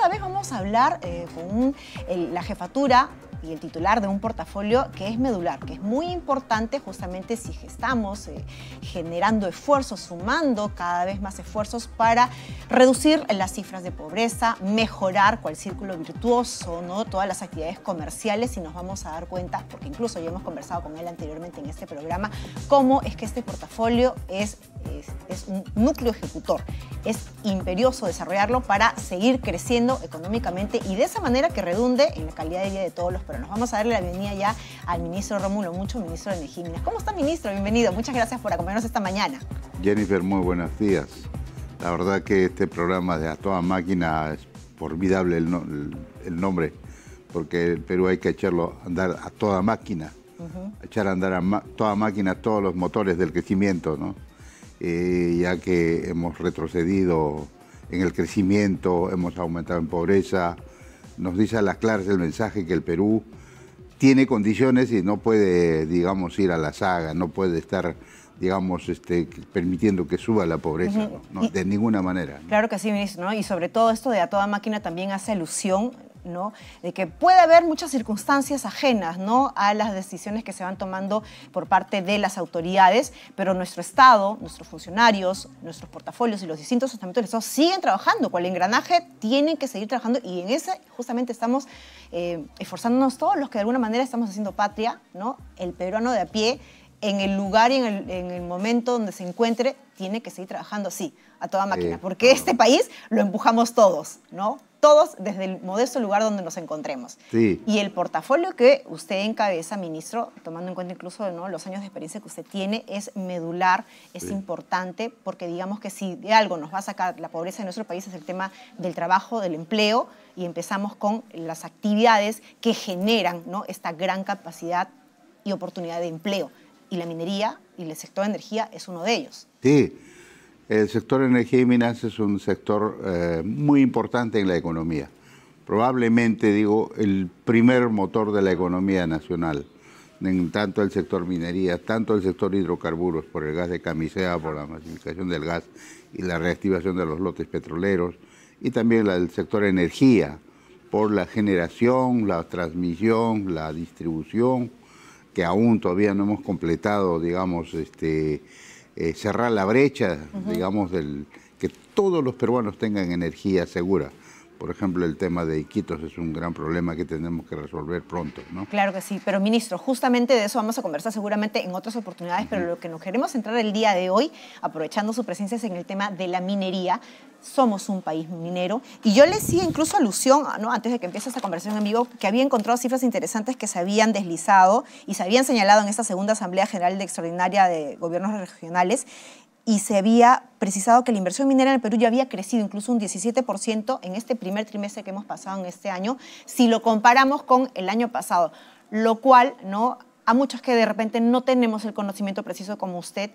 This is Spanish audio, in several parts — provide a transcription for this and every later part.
esta vez vamos a hablar eh, con la jefatura y el titular de un portafolio que es medular, que es muy importante justamente si estamos eh, generando esfuerzos, sumando cada vez más esfuerzos para reducir las cifras de pobreza, mejorar cual círculo virtuoso, ¿no? todas las actividades comerciales y nos vamos a dar cuenta, porque incluso ya hemos conversado con él anteriormente en este programa, cómo es que este portafolio es, es, es un núcleo ejecutor. Es imperioso desarrollarlo para seguir creciendo económicamente y de esa manera que redunde en la calidad de vida de todos los pero nos vamos a darle la bienvenida ya al ministro Romulo, Mucho, ministro de Energía ¿Cómo está, ministro? Bienvenido. Muchas gracias por acompañarnos esta mañana. Jennifer, muy buenos días. La verdad que este programa de A Toda Máquina es formidable el, nombre, porque el Perú hay que echarlo a andar a toda máquina, echar a andar a toda máquina todos los motores del crecimiento, ¿no? Eh, ya que hemos retrocedido en el crecimiento, hemos aumentado en pobreza, nos dice a las claras el mensaje que el Perú tiene condiciones y no puede, digamos, ir a la saga, no puede estar digamos, este, permitiendo que suba la pobreza, de ninguna manera. Claro que sí, ministro, ¿no? y sobre todo esto de a toda máquina también hace alusión de que puede haber muchas circunstancias ajenas, A las decisiones que se van tomando por parte de las autoridades, pero nuestro Estado, nuestros funcionarios, nuestros portafolios y los distintos estamentos del Estado siguen trabajando con el engranaje, tienen que seguir trabajando y en ese justamente estamos eh, esforzándonos todos los que de alguna manera estamos haciendo patria, El peruano de a pie en el lugar y en el, en el, momento donde se encuentre, tiene que seguir trabajando así, a toda máquina, eh, porque este país lo empujamos todos, ¿no? todos desde el modesto lugar donde nos encontremos. Y el portafolio que usted encabeza, ministro, tomando en cuenta incluso los años de experiencia que usted tiene, es medular, es importante, porque digamos que si de algo nos va a sacar la pobreza de nuestro país es el tema del trabajo, del empleo, y empezamos con las actividades que generan esta gran capacidad y oportunidad de empleo. Y la minería y el sector de energía es uno de ellos. Sí el sector energía y minas es un sector eh, muy importante en la economía. Probablemente, digo, el primer motor de la economía nacional, tanto el sector minería, tanto el sector hidrocarburos, por el gas de camisea, por la masificación del gas y la reactivación de los lotes petroleros, y también el sector energía, por la generación, la transmisión, la distribución, que aún todavía no hemos completado, digamos, este, eh, cerrar la brecha, digamos, del, que todos los peruanos tengan energía segura. Por ejemplo, el tema de Iquitos es un gran problema que tenemos que resolver pronto, ¿no? Claro que sí, pero ministro, justamente de eso vamos a conversar seguramente en otras oportunidades, pero lo que nos queremos centrar el día de hoy, aprovechando su presencia, es en el tema de la minería. Somos un país minero y yo le hice incluso alusión, ¿no? antes de que empiece esta conversación en vivo, que había encontrado cifras interesantes que se habían deslizado y se habían señalado en esta segunda Asamblea General de Extraordinaria de Gobiernos Regionales y se había precisado que la inversión minera en el Perú ya había crecido incluso un 17% en este primer trimestre que hemos pasado en este año, si lo comparamos con el año pasado, lo cual no a muchos que de repente no tenemos el conocimiento preciso como usted,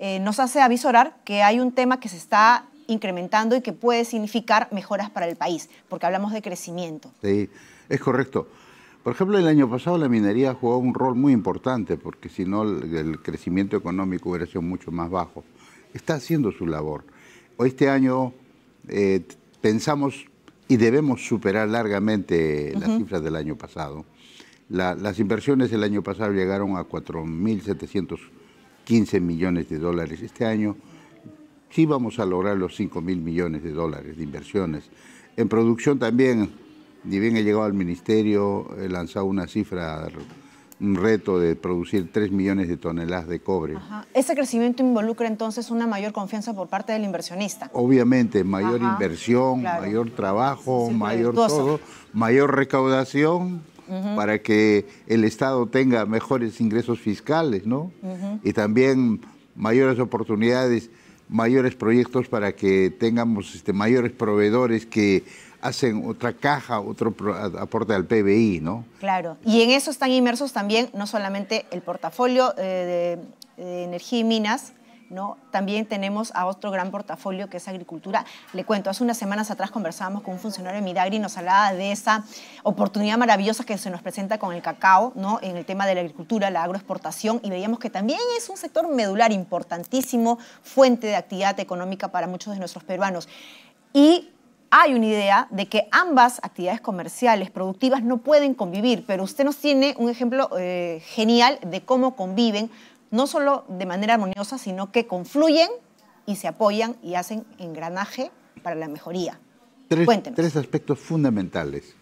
eh, nos hace avisorar que hay un tema que se está incrementando y que puede significar mejoras para el país, porque hablamos de crecimiento. Sí, es correcto. Por ejemplo, el año pasado la minería jugó un rol muy importante, porque si no el crecimiento económico hubiera sido mucho más bajo está haciendo su labor. Este año eh, pensamos y debemos superar largamente las cifras del año pasado. las inversiones del año pasado llegaron a 4.715 millones de dólares. Este año sí vamos a lograr los 5.000 millones de dólares de inversiones. En producción también, ni bien he llegado al ministerio, he lanzado una cifra un reto de producir 3 millones de toneladas de cobre. Ese crecimiento involucra entonces una mayor confianza por parte del inversionista. Obviamente, mayor inversión, mayor trabajo, mayor todo, mayor recaudación para que el Estado tenga mejores ingresos fiscales, ¿no? Y también mayores oportunidades, mayores proyectos para que tengamos este, mayores proveedores que hacen otra caja, otro aporte al PBI, ¿no? Claro, y en eso están inmersos también no solamente el portafolio eh, de, energía y minas, ¿No? También tenemos a otro gran portafolio que es agricultura. Le cuento, hace unas semanas atrás conversábamos con un funcionario de Midagri y nos hablaba de esa oportunidad maravillosa que se nos presenta con el cacao, ¿no? En el tema de la agricultura, la agroexportación, y veíamos que también es un sector medular importantísimo, fuente de actividad económica para muchos de nuestros peruanos. Y hay una idea de que ambas actividades comerciales productivas no pueden convivir, pero usted nos tiene un ejemplo eh, genial de cómo conviven, no solo de manera armoniosa, sino que confluyen y se apoyan y hacen engranaje para la mejoría. Tres, tres aspectos fundamentales.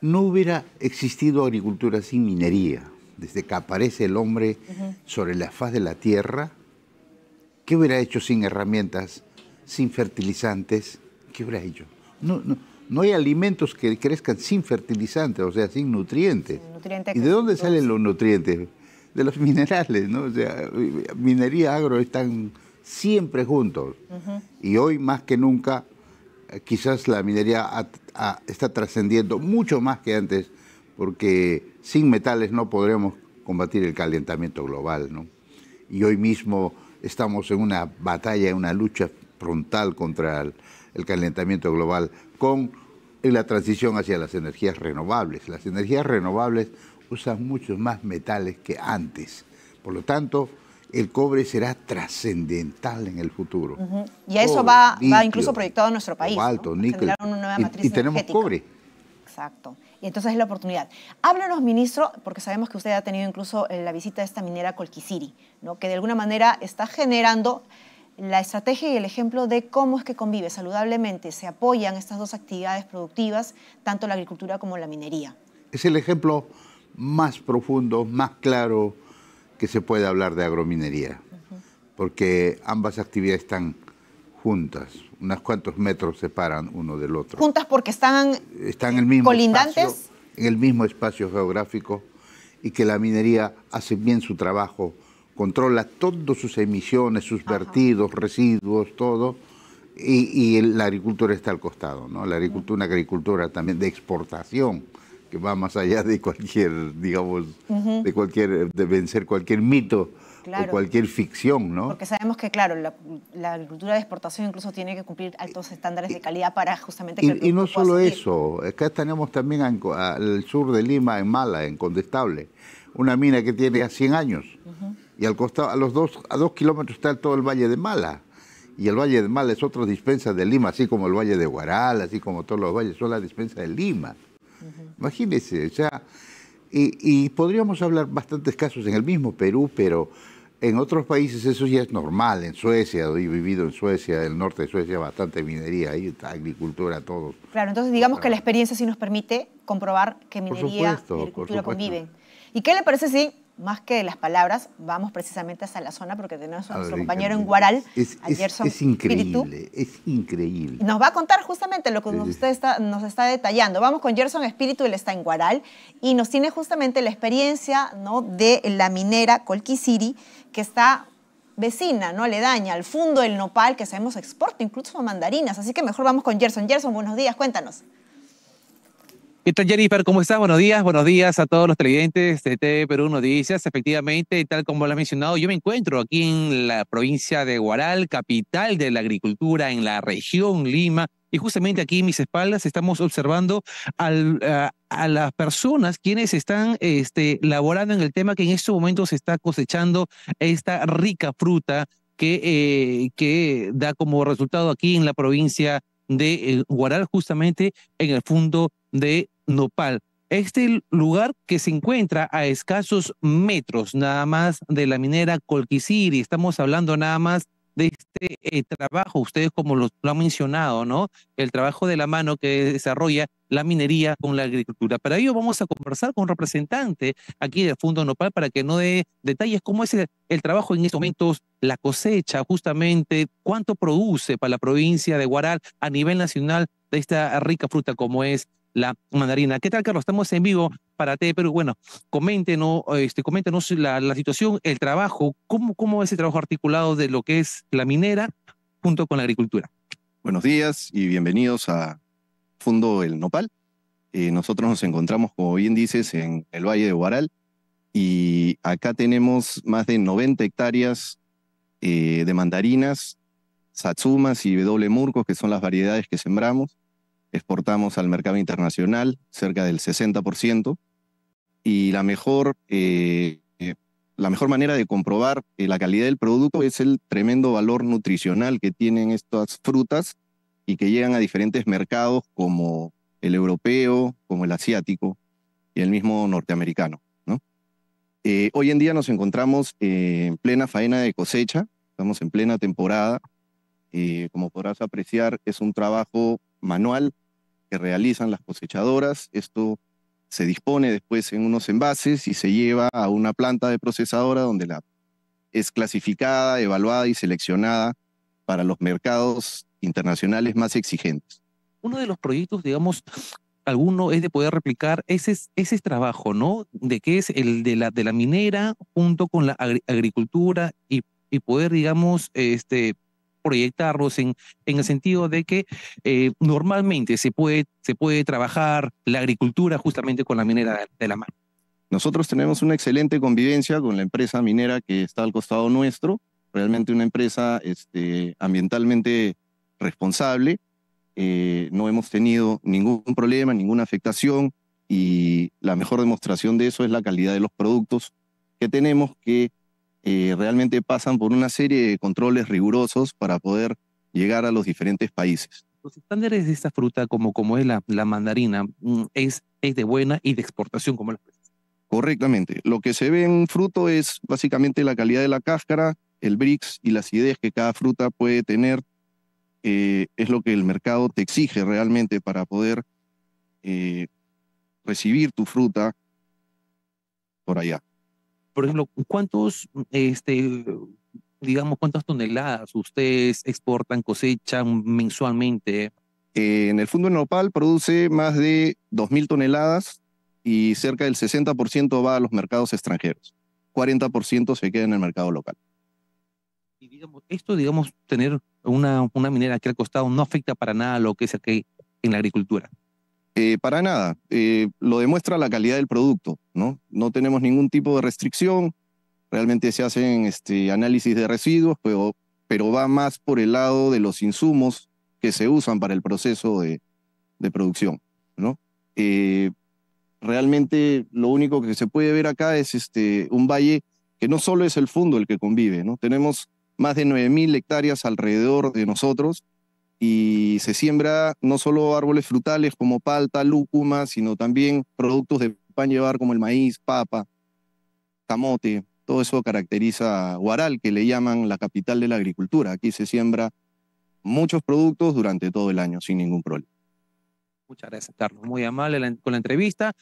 No hubiera existido agricultura sin minería. Desde que aparece el hombre sobre la faz de la tierra, ¿qué hubiera hecho sin herramientas, sin fertilizantes, no, no, hay alimentos que crezcan sin fertilizantes, o sea, sin nutrientes. ¿Y de dónde salen los nutrientes? De los minerales, ¿no? O sea, minería, agro están siempre juntos. Y hoy más que nunca, eh, quizás la minería está trascendiendo mucho más que antes, porque sin metales no podremos combatir el calentamiento global, ¿no? Y hoy mismo estamos en una batalla, en una lucha frontal contra el, el calentamiento global con la transición hacia las energías renovables. Las energías renovables usan muchos más metales que antes. Por lo tanto, el cobre será trascendental en el futuro. Y a eso va, incluso proyectado nuestro país. Alto, y, tenemos cobre. Exacto. Y entonces es la oportunidad. Háblanos, ministro, porque sabemos que usted ha tenido incluso eh, la visita de esta minera Colquisiri, ¿no? que de alguna manera está generando la estrategia y el ejemplo de cómo es que convive saludablemente, se apoyan estas dos actividades productivas, tanto la agricultura como la minería. Es el ejemplo más profundo, más claro que se puede hablar de agrominería, porque ambas actividades están juntas, unos cuantos metros separan uno del otro. Juntas porque están, colindantes. en el mismo espacio geográfico y que la minería hace bien su trabajo controla todas sus emisiones, sus vertidos, residuos, todo, y, la agricultura está al costado, ¿no? La agricultura, una agricultura también de exportación, que va más allá de cualquier, digamos, de cualquier, de vencer cualquier mito. o cualquier ficción, ¿no? Porque sabemos que, claro, la, agricultura de exportación incluso tiene que cumplir altos estándares de calidad para justamente que y, Y no solo eso, acá tenemos también al sur de Lima, en Mala, en Condestable, una mina que tiene 100 años y al costado, a los dos, a dos kilómetros está todo el Valle de Mala. Y el Valle de Mala es otra dispensa de Lima, así como el Valle de Guaral, así como todos los valles, son la dispensa de Lima. Imagínense, o sea, y, podríamos hablar bastantes casos en el mismo Perú, pero en otros países eso ya es normal. En Suecia, he vivido en Suecia, el norte de Suecia, bastante minería, ahí agricultura, todo. Claro, entonces digamos que la experiencia sí nos permite comprobar que minería y agricultura conviven. ¿Y qué le parece si más que las palabras, vamos precisamente hasta la zona porque tenemos a, nuestro compañero en Guaral, es, Gerson es, increíble, es increíble. Nos va a contar justamente lo que usted nos está detallando. Vamos con Gerson Espíritu, él está en Guaral y nos tiene justamente la experiencia ¿no? de la minera Colquisiri, que está vecina, ¿no? Le daña al fondo del nopal, que sabemos exporta incluso mandarinas. Así que mejor vamos con Gerson. Gerson, buenos días, cuéntanos. ¿Qué tal, Jennifer? ¿Cómo estás? Buenos días, buenos días a todos los televidentes de TV Perú Noticias. Efectivamente, tal como lo ha mencionado, yo me encuentro aquí en la provincia de Guaral, capital de la agricultura en la región Lima. Y justamente aquí en mis espaldas estamos observando eh, a, las personas quienes están este, laborando en el tema que en estos momentos se está cosechando esta rica fruta que, eh, que da como resultado aquí en la provincia de Guaral, eh, justamente en el fondo de Nopal. Este lugar que se encuentra a escasos metros nada más de la minera Colquisiri, estamos hablando nada más de este eh, trabajo, ustedes como lo, han mencionado, ¿no? El trabajo de la mano que desarrolla la minería con la agricultura. Para ello vamos a conversar con un representante aquí del Fondo Nopal para que nos dé detalles cómo es el, trabajo en estos momentos, la cosecha justamente, cuánto produce para la provincia de Guaral a nivel nacional de esta rica fruta como es la mandarina. ¿Qué tal, Carlos? Estamos en vivo para T Perú. Bueno, coméntenos, este, la, situación, el trabajo, cómo, cómo es el trabajo articulado de lo que es la minera junto con la agricultura. Buenos días y bienvenidos a Fundo El Nopal. Eh, nosotros nos encontramos, como bien dices, en el Valle de Guaral y acá tenemos más de 90 hectáreas eh, de mandarinas, satsumas y doble murcos, que son las variedades que sembramos exportamos al mercado internacional cerca del 60%, y la mejor, eh, eh, la mejor manera de comprobar eh, la calidad del producto es el tremendo valor nutricional que tienen estas frutas y que llegan a diferentes mercados como el europeo, como el asiático y el mismo norteamericano. hoy en día nos encontramos en plena faena de cosecha, estamos en plena temporada. como podrás apreciar, es un trabajo manual que realizan las cosechadoras. Esto se dispone después en unos envases y se lleva a una planta de procesadora donde la es clasificada, evaluada y seleccionada para los mercados internacionales más exigentes. Uno de los proyectos, digamos, alguno es de poder replicar ese, ese trabajo, ¿no? De qué es el de la, de la minera junto con la agricultura y, y, poder, digamos, este, proyectarlos en, en el sentido de que eh, normalmente se puede, se puede trabajar la agricultura justamente con la minera de la mano. Nosotros tenemos una excelente convivencia con la empresa minera que está al costado nuestro, realmente una empresa este, ambientalmente responsable. Eh, no hemos tenido ningún problema, ninguna afectación y la mejor demostración de eso es la calidad de los productos que tenemos que eh, realmente pasan por una serie de controles rigurosos para poder llegar a los diferentes países. Los estándares de esta fruta, como, como es la, mandarina, mm, es, es de buena y de exportación, como Correctamente. Lo que se ve en fruto es básicamente la calidad de la cáscara, el brix y las ideas que cada fruta puede tener. Eh, es lo que el mercado te exige realmente para poder eh, recibir tu fruta por allá por ejemplo, ¿cuántos, este, digamos, cuántas toneladas ustedes exportan, cosechan mensualmente? Eh, en el Fondo Nopal produce más de 2.000 toneladas y cerca del 60% va a los mercados extranjeros. 40% se queda en el mercado local. Y digamos, esto, digamos, tener una, una minera aquí al costado no afecta para nada lo que es aquí en la agricultura. Eh, para nada. Eh, lo demuestra la calidad del producto, ¿no? No tenemos ningún tipo de restricción. Realmente se hacen este, análisis de residuos, pero, pero va más por el lado de los insumos que se usan para el proceso de, producción, ¿no? Eh, realmente lo único que se puede ver acá es este, un valle que no solo es el fondo el que convive, ¿no? Tenemos más de 9.000 hectáreas alrededor de nosotros, y se siembra no solo árboles frutales como palta, lúcuma, sino también productos de pan llevar como el maíz, papa, camote. Todo eso caracteriza a Huaral, que le llaman la capital de la agricultura. Aquí se siembra muchos productos durante todo el año sin ningún problema. Muchas gracias, Carlos. Muy amable con la entrevista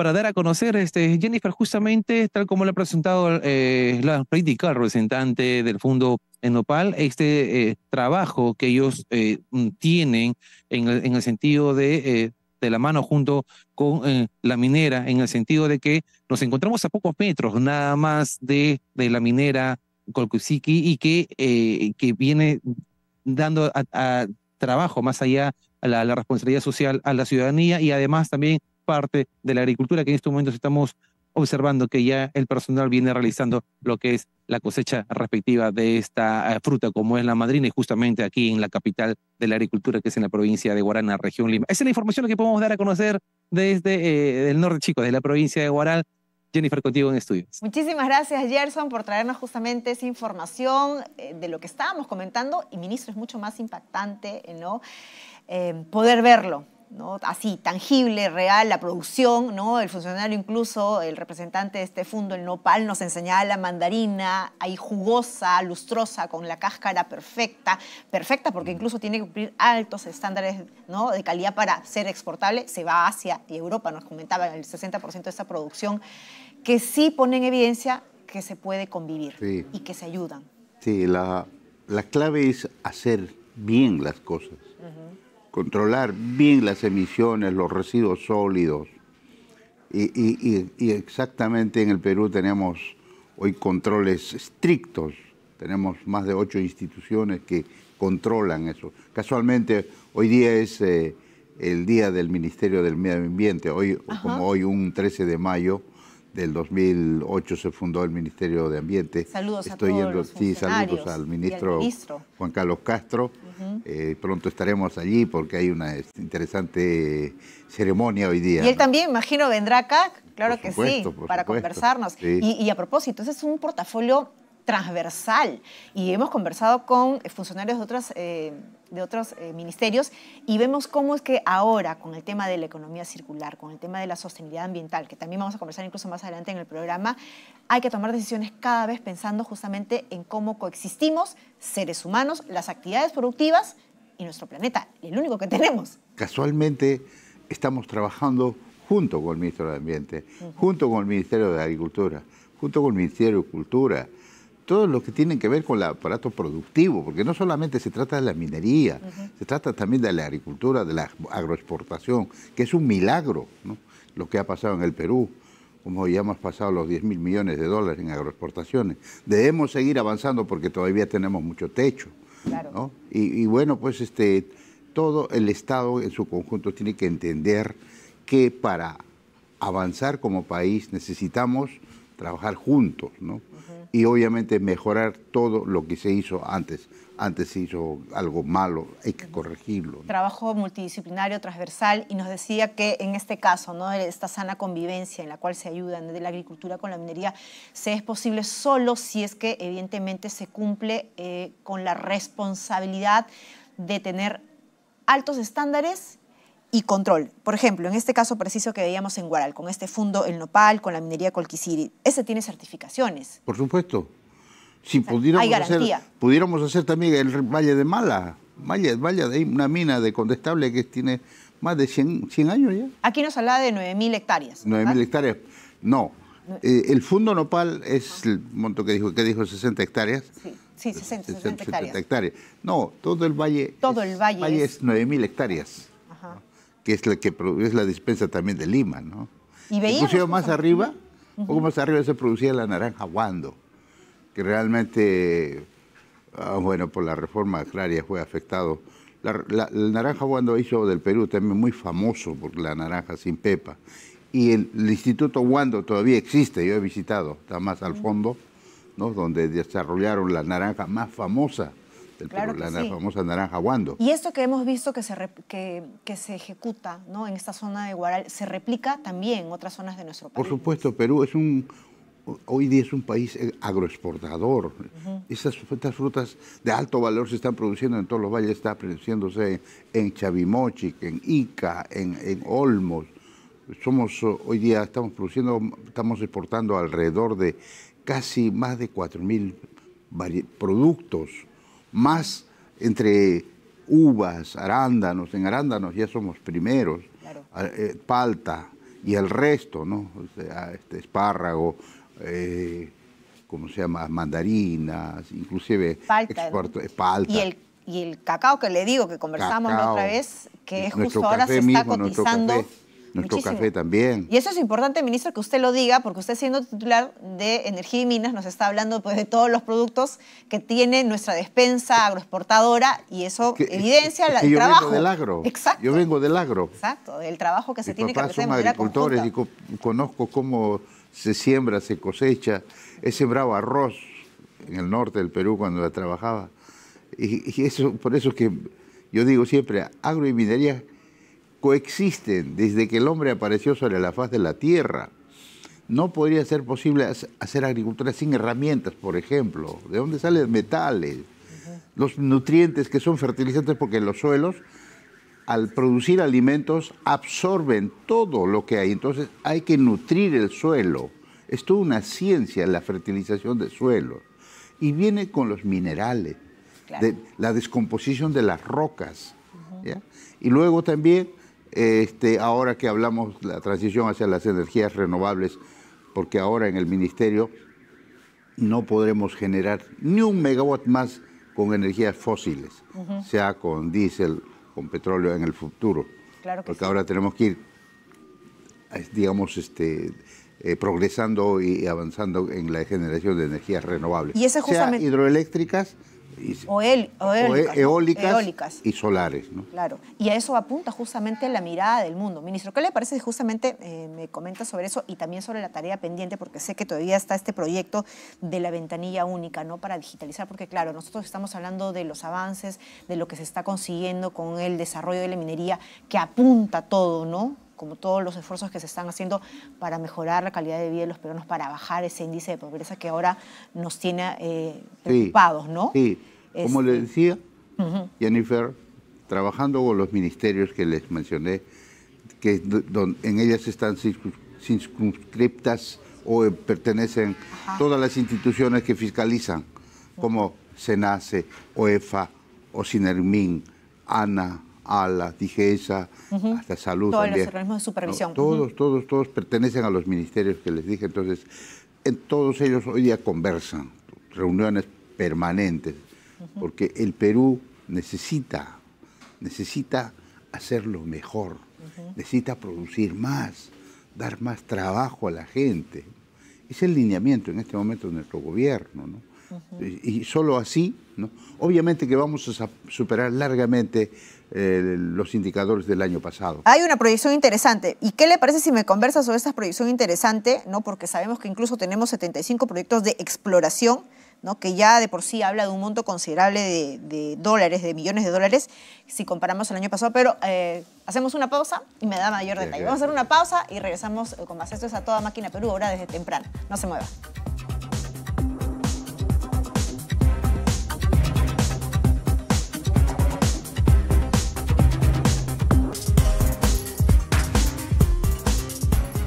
para dar a conocer, este, Jennifer, justamente tal como le ha presentado eh, la política representante del Fondo en Nopal, este eh, trabajo que ellos eh, mm, tienen en el, sentido de, eh, de la mano junto con la minera, en el sentido de que nos encontramos a pocos metros nada más de, de la minera Colcusiqui y que, que viene dando trabajo más allá a la responsabilidad social a la ciudadanía y además también parte de la agricultura que en estos momentos estamos observando que ya el personal viene realizando lo que es la cosecha respectiva de esta eh, fruta, como es la madrina, y justamente aquí en la capital de la agricultura, que es en la provincia de Guarana, región Lima. Esa es la información que podemos dar a conocer desde eh, el norte chico, de la provincia de Guaral. Jennifer, contigo en estudios. Muchísimas gracias, Gerson, por traernos justamente esa información eh, de lo que estábamos comentando. Y, ministro, es mucho más impactante ¿no? poder verlo así, tangible, real, la producción, ¿no? el funcionario incluso, el representante de este fondo, el nopal, nos enseñaba la mandarina ahí jugosa, lustrosa, con la cáscara perfecta, perfecta porque incluso tiene que cumplir altos estándares ¿no? de calidad para ser exportable, se va a Asia y Europa, nos comentaba el 60% de esta producción, que sí pone en evidencia que se puede convivir y que se ayudan. Sí, la, la clave es hacer bien las cosas. Uh controlar bien las emisiones, los residuos sólidos. Y, exactamente en el Perú tenemos hoy controles estrictos. Tenemos más de ocho instituciones que controlan eso. Casualmente, hoy día es eh, el día del Ministerio del Medio Ambiente. Hoy, como hoy, un 13 de mayo, del 2008 se fundó el Ministerio de Ambiente. Saludos a todos yendo, sí, saludos al ministro, Juan Carlos Castro. Eh, pronto estaremos allí porque hay una interesante ceremonia hoy día. Y él también, imagino, vendrá acá, claro que sí, para conversarnos. Y, y, a propósito, ese es un portafolio transversal. Y hemos conversado con eh, funcionarios de otras... Eh, de otros eh, ministerios y vemos cómo es que ahora con el tema de la economía circular, con el tema de la sostenibilidad ambiental, que también vamos a conversar incluso más adelante en el programa, hay que tomar decisiones cada vez pensando justamente en cómo coexistimos seres humanos, las actividades productivas y nuestro planeta, el único que tenemos. Casualmente estamos trabajando junto con el Ministerio de Ambiente, junto con el Ministerio de Agricultura, junto con el Ministerio de Cultura, todo lo que tiene que ver con el aparato productivo, porque no solamente se trata de la minería, se trata también de la agricultura, de la agroexportación, que es un milagro ¿no? lo que ha pasado en el Perú, como ya hemos pasado los 10 mil millones de dólares en agroexportaciones. Debemos seguir avanzando porque todavía tenemos mucho techo. Y, y, bueno, pues este, todo el Estado en su conjunto tiene que entender que para avanzar como país necesitamos trabajar juntos, ¿no? Y obviamente mejorar todo lo que se hizo antes. Antes se hizo algo malo, hay que corregirlo. Trabajo multidisciplinario, transversal, y nos decía que en este caso, ¿no? esta sana convivencia en la cual se ayudan de la agricultura con la minería, se es posible solo si es que evidentemente se cumple eh, con la responsabilidad de tener altos estándares y control. Por ejemplo, en este caso preciso que veíamos en Guaral, con este fondo, el nopal, con la minería Colquisiri, ese tiene certificaciones. Por supuesto. Si pudiéramos, hacer, también el Valle de Mala, Valle, Valle de una mina de condestable que tiene más de 100, 100 años ya. Aquí nos hablaba de 9.000 hectáreas. 9.000 hectáreas. No. Eh, el fondo nopal es el monto que dijo, que dijo 60 hectáreas. Sí. 60, hectáreas. No, todo el valle. Todo el valle. es 9.000 hectáreas que es la que es la despensa también de Lima, ¿no? Y veíamos. más arriba, un poco más arriba se producía la naranja Wando, que realmente, ah, bueno, por la reforma agraria fue afectado. La, naranja Wando hizo del Perú también muy famoso por la naranja sin pepa. Y el, Instituto Wando todavía existe, yo he visitado, está más al fondo, ¿no? donde desarrollaron la naranja más famosa claro la famosa naranja guando. Y esto que hemos visto que se, que, se ejecuta ¿no? en esta zona de Guaral, ¿se replica también en otras zonas de nuestro país? Por supuesto, Perú es un, hoy día es un país eh, agroexportador. estas frutas de alto valor se están produciendo en todos los valles, está produciéndose en Chavimochic, en Ica, en, Olmos. Somos, hoy día estamos produciendo, estamos exportando alrededor de casi más de 4.000 productos más entre uvas, arándanos, en arándanos ya somos primeros, eh, palta y el resto, ¿no? este espárrago, eh, ¿cómo se llama? Mandarinas, inclusive eh, palta. Y el, y el cacao que le digo que conversamos la otra vez, que justo ahora se está cotizando nuestro café también. Y eso es importante, ministro, que usted lo diga, porque usted siendo titular de Energía y Minas nos está hablando pues, de todos los productos que tiene nuestra despensa agroexportadora y eso evidencia el trabajo. vengo del agro. Exacto. Yo vengo del agro. Exacto, el trabajo que se tiene que hacer. Son agricultores y conozco cómo se siembra, se cosecha. He sembrado arroz en el norte del Perú cuando la trabajaba. Y, y eso, por eso es que yo digo siempre, agro y minería coexisten desde que el hombre apareció sobre la faz de la tierra. No podría ser posible hacer agricultura sin herramientas, por ejemplo. ¿De dónde salen metales? Los nutrientes que son fertilizantes porque los suelos, al producir alimentos, absorben todo lo que hay. Entonces hay que nutrir el suelo. Es toda una ciencia la fertilización de suelos. Y viene con los minerales, de la descomposición de las rocas. Y luego también este, ahora que hablamos la transición hacia las energías renovables, porque ahora en el ministerio no podremos generar ni un megawatt más con energías fósiles, sea con diésel, con petróleo en el futuro. porque ahora tenemos que ir, digamos, este, eh, progresando y avanzando en la generación de energías renovables, y hidroeléctricas, o el, o e-, eólicas, y solares. ¿no? Claro, y a eso apunta justamente la mirada del mundo. Ministro, ¿qué le parece justamente eh, me comenta sobre eso y también sobre la tarea pendiente? Porque sé que todavía está este proyecto de la ventanilla única ¿no? para digitalizar, porque claro, nosotros estamos hablando de los avances, de lo que se está consiguiendo con el desarrollo de la minería, que apunta todo, ¿no? como todos los esfuerzos que se están haciendo para mejorar la calidad de vida de los peruanos, para bajar ese índice de pobreza que ahora nos tiene eh, preocupados, ¿no? Sí, como le este, decía, Jennifer, trabajando con los ministerios que les mencioné, que en ellas están circunscriptas o eh, pertenecen todas las instituciones que fiscalizan, como SENACE, OEFA, OSINERMIN, ANA, ALA, DIGESA, hasta Salud. Todos los organismos de supervisión. todos, todos, todos pertenecen a los ministerios que les dije. Entonces, en todos ellos hoy día conversan, reuniones permanentes porque el Perú necesita, necesita hacerlo mejor, necesita producir más, dar más trabajo a la gente. Es el lineamiento en este momento de nuestro gobierno, ¿no? y, solo así, ¿no? Obviamente que vamos a superar largamente eh, los indicadores del año pasado. Hay una proyección interesante. ¿Y qué le parece si me conversas sobre esa proyección interesante? ¿no? Porque sabemos que incluso tenemos 75 proyectos de exploración que ya de por sí habla de un monto considerable de, dólares, de millones de dólares, si comparamos el año pasado, pero eh, hacemos una pausa y me da mayor detalle. Vamos a hacer una pausa y regresamos eh, con más. Esto es a toda máquina Perú, ahora desde temprano. No se mueva.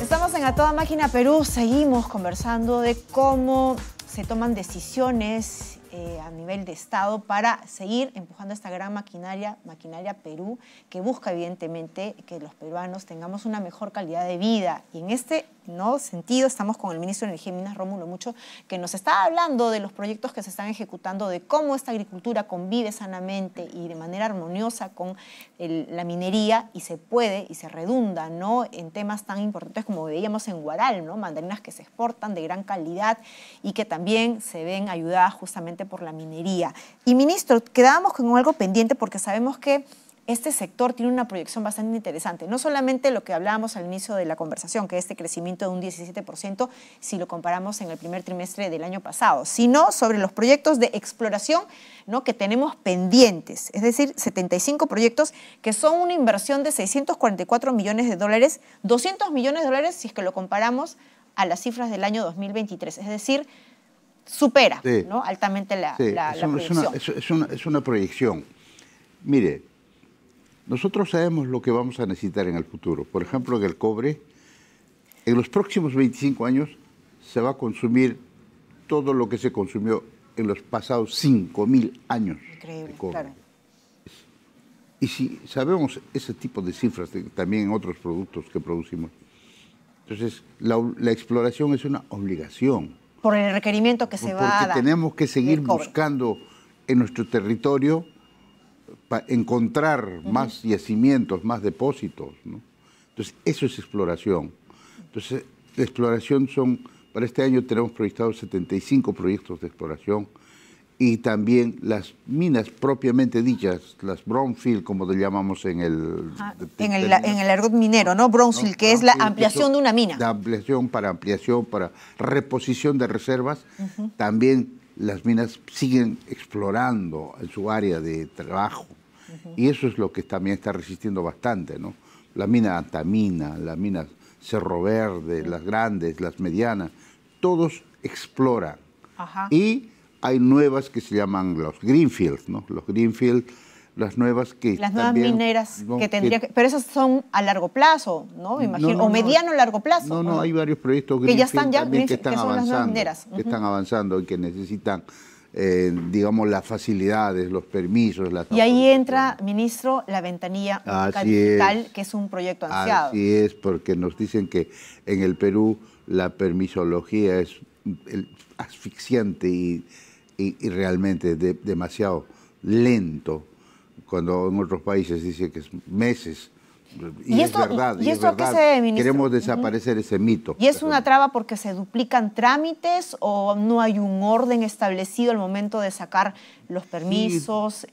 Estamos en A Toda Máquina Perú, seguimos conversando de cómo se toman decisiones eh, a nivel de Estado para seguir empujando esta gran maquinaria, maquinaria Perú, que busca evidentemente que los peruanos tengamos una mejor calidad de vida. Y en este ¿no? sentido estamos con el ministro de Energía y Minas, Rómulo Mucho, que nos está hablando de los proyectos que se están ejecutando, de cómo esta agricultura convive sanamente y de manera armoniosa con la minería y se puede y se redunda ¿no? en temas tan importantes como veíamos en Guaral, ¿no? mandarinas que se exportan de gran calidad y que también se ven ayudadas justamente por la minería. Y ministro, quedábamos con algo pendiente porque sabemos que este sector tiene una proyección bastante interesante. No solamente lo que hablábamos al inicio de la conversación, que es este crecimiento de un 17% si lo comparamos en el primer trimestre del año pasado, sino sobre los proyectos de exploración ¿no? que tenemos pendientes, es decir, 75 proyectos que son una inversión de 644 millones de dólares, 200 millones de dólares si es que lo comparamos a las cifras del año 2023, es decir, supera altamente la, es, Es, una, proyección. Mire, nosotros sabemos lo que vamos a necesitar en el futuro. Por ejemplo, en el cobre, en los próximos 25 años se va a consumir todo lo que se consumió en los pasados 5.000 años. Increíble, Y si sabemos ese tipo de cifras también en otros productos que producimos, entonces la, la exploración es una obligación por el requerimiento que se va a dar. tenemos que seguir buscando en nuestro territorio para encontrar más yacimientos, más depósitos. ¿no? Entonces, eso es exploración. Entonces, la exploración son, para este año tenemos proyectados 75 proyectos de exploración y también las minas propiamente dichas, las brownfield, como le llamamos en el... Ah, en, el argot minero, ¿no? Brownfield, que es la ampliación de una mina. La ampliación para ampliación, para reposición de reservas. También las minas siguen explorando en su área de trabajo. Y eso es lo que también está resistiendo bastante, ¿no? La mina Antamina, la mina Cerro Verde, las grandes, las medianas, todos exploran. Ajá. Y hay nuevas que se llaman los greenfields, ¿no? Los greenfields, las nuevas que Las nuevas mineras que tendría que, Pero esas son a largo plazo, ¿no? imagino. o mediano o largo plazo. No, no, hay varios proyectos greenfield que ya están, que están avanzando. y que necesitan... Eh, digamos, las facilidades, los permisos. Las y ahí entra, ministro, la ventanilla digital, que es un proyecto ansiado. Así es, porque nos dicen que en el Perú la permisología es asfixiante y y, realmente de, demasiado lento, cuando en otros países dice que es meses. Y, es verdad, y, es Queremos desaparecer ese mito. ¿Y es una traba porque se duplican trámites o no hay un orden establecido al momento de sacar los permisos?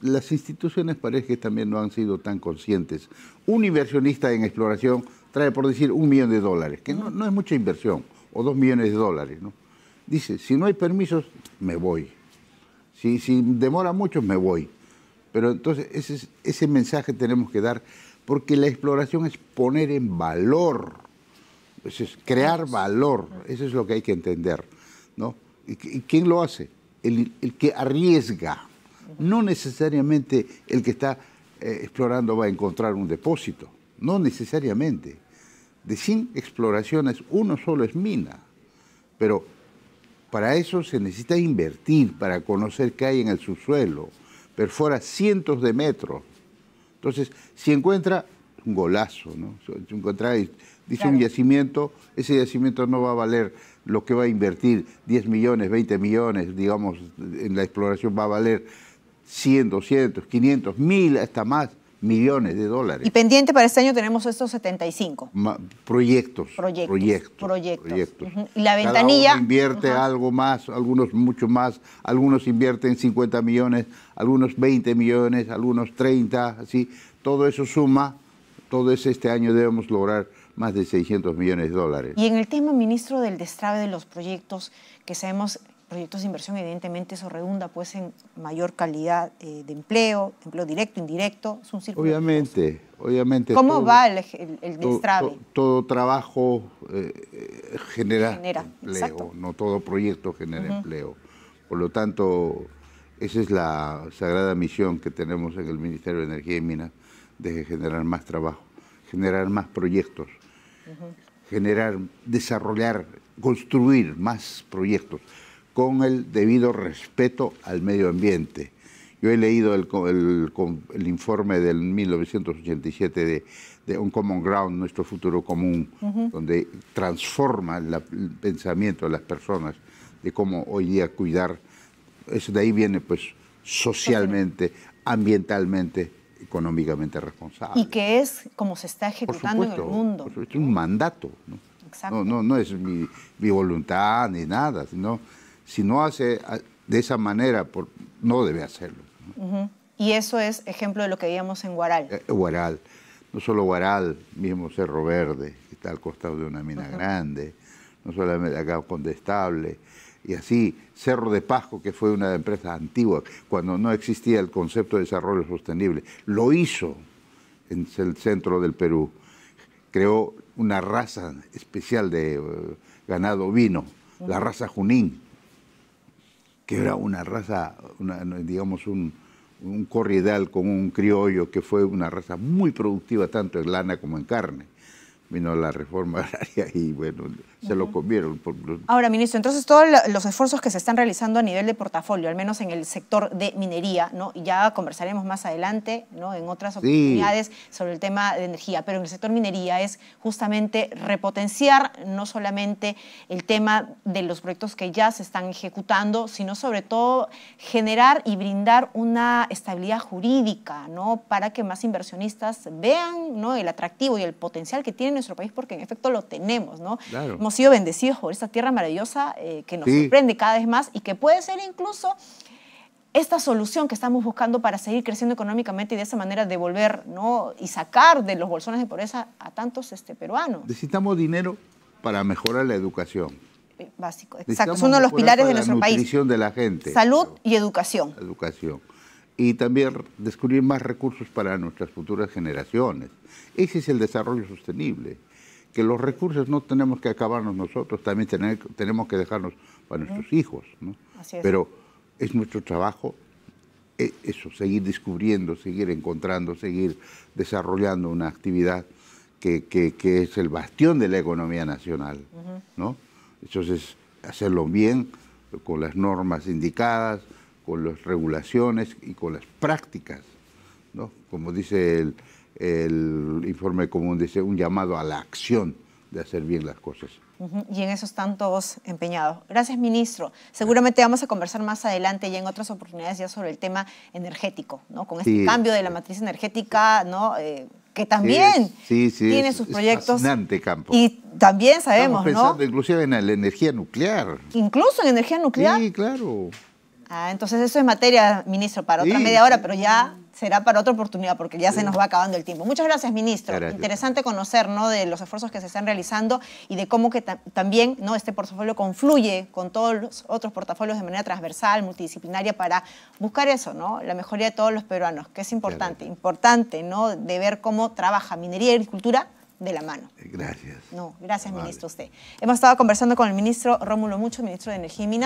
las instituciones parece que también no han sido tan conscientes. Un inversionista en exploración trae, por decir, un millón de dólares, que no, no es mucha inversión, o dos millones de dólares, ¿no? Dice, si no hay permisos, me voy. Si, si demora mucho, me voy. Pero entonces ese, ese mensaje tenemos que dar, porque la exploración es poner en valor, es crear valor, eso es lo que hay que entender. ¿no? ¿Y, quién lo hace? El, que arriesga, no necesariamente el que está eh, explorando va a encontrar un depósito, no necesariamente. De 100 exploraciones, uno solo es mina, pero para eso se necesita invertir para conocer qué hay en el subsuelo. Perfora cientos de metros. Entonces, si encuentra un golazo, ¿no? Si encuentra, dice un yacimiento, ese yacimiento no va a valer lo que va a invertir 10 millones, 20 millones, digamos, en la exploración va a valer 100, 200, 500, 1000, hasta más millones de dólares. Y pendiente para este año tenemos estos 75. proyectos, proyectos. Proyectos. Y la ventanilla. Cada uno invierte algo más, algunos mucho más, algunos invierten 50 millones, algunos 20 millones, algunos 30, así. Todo eso suma, todo eso este año debemos lograr más de 600 millones de dólares. Y en el tema, ministro, del destrabe de los proyectos, que sabemos proyectos de inversión, evidentemente eso redunda pues en mayor calidad eh, de empleo, empleo directo, indirecto, es un círculo. Obviamente, obviamente. ¿Cómo va el, el, todo trabajo eh, eh, genera, empleo, no todo proyecto genera empleo. Por lo tanto, esa es la sagrada misión que tenemos en el Ministerio de Energía y Minas, de generar más trabajo, generar más proyectos, generar, desarrollar, construir más proyectos con el debido respeto al medio ambiente. Yo he leído el, informe del 1987 de, Un Common Ground, Nuestro Futuro Común, donde transforma el pensamiento de las personas de cómo hoy día cuidar. Eso de ahí viene, pues, socialmente, ambientalmente, económicamente responsable. Y que es como se está ejecutando en el mundo. Es un mandato. ¿no? No, es mi, mi voluntad ni nada, sino si no hace ah, de esa manera, no debe hacerlo. Y eso es ejemplo de lo que veíamos en Guaral. Eh, eh, Guaral, no solo Guaral, mismo Cerro Verde, que está al costado de una mina grande, no solamente acá Condestable, y así Cerro de Pasco, que fue una empresa antigua, cuando no existía el concepto de desarrollo sostenible, lo hizo en el centro del Perú. Creó una raza especial de eh, ganado vino, la raza Junín que era una raza, digamos, un, un corridal con un criollo que fue una raza muy productiva tanto en lana como en carne vino la reforma agraria y bueno, se lo comieron. Ahora, ministro, entonces todos los esfuerzos que se están realizando a nivel de portafolio, al menos en el sector de minería, ¿no? Ya conversaremos más adelante, ¿no? En otras oportunidades sobre el tema de energía, pero en el sector minería es justamente repotenciar no solamente el tema de los proyectos que ya se están ejecutando, sino sobre todo generar y brindar una estabilidad jurídica, ¿no? Para que más inversionistas vean, ¿no? El atractivo y el potencial que tienen nuestro país porque en efecto lo tenemos, ¿no? Hemos sido bendecidos por esta tierra maravillosa eh, que nos sorprende cada vez más y que puede ser incluso esta solución que estamos buscando para seguir creciendo económicamente y de esa manera devolver ¿no? y sacar de los bolsones de pobreza a tantos este, peruanos. Necesitamos dinero para mejorar la educación. Básico, exacto. Es uno de los pilares de nuestro país. de la gente. Salud y educación. Educación y también descubrir más recursos para nuestras futuras generaciones. Ese es el desarrollo sostenible, que los recursos no tenemos que acabarnos nosotros, también tenemos que dejarnos para nuestros hijos. ¿no? Pero es nuestro trabajo eh, eso, seguir descubriendo, seguir encontrando, seguir desarrollando una actividad que, que, es el bastión de la economía nacional. ¿no? Entonces, hacerlo bien, con las normas indicadas, con las regulaciones y con las prácticas, ¿no? Como dice el, informe común, dice un llamado a la acción de hacer bien las cosas. Y en eso están todos empeñados. Gracias, ministro. Seguramente vamos a conversar más adelante y en otras oportunidades ya sobre el tema energético, ¿no? Con este cambio de la matriz energética, ¿no? Eh, que también tiene sus proyectos. Es campo. Y también sabemos, Estamos pensando inclusive en la energía nuclear. Incluso en energía nuclear. Sí, claro. Ah, entonces eso es materia, ministro, para otra media hora, pero ya será para otra oportunidad porque ya se nos va acabando el tiempo. Muchas gracias, ministro. Interesante conocer ¿no? de los esfuerzos que se están realizando y de cómo que también ¿no? este portafolio confluye con todos los otros portafolios de manera transversal, multidisciplinaria, para buscar eso, ¿no? la mejoría de todos los peruanos, que es importante, importante ¿no? de ver cómo trabaja minería y agricultura de la mano. Eh, gracias. gracias, ministro, usted. Hemos estado conversando con el ministro Rómulo Mucho, ministro de Energía y Minas.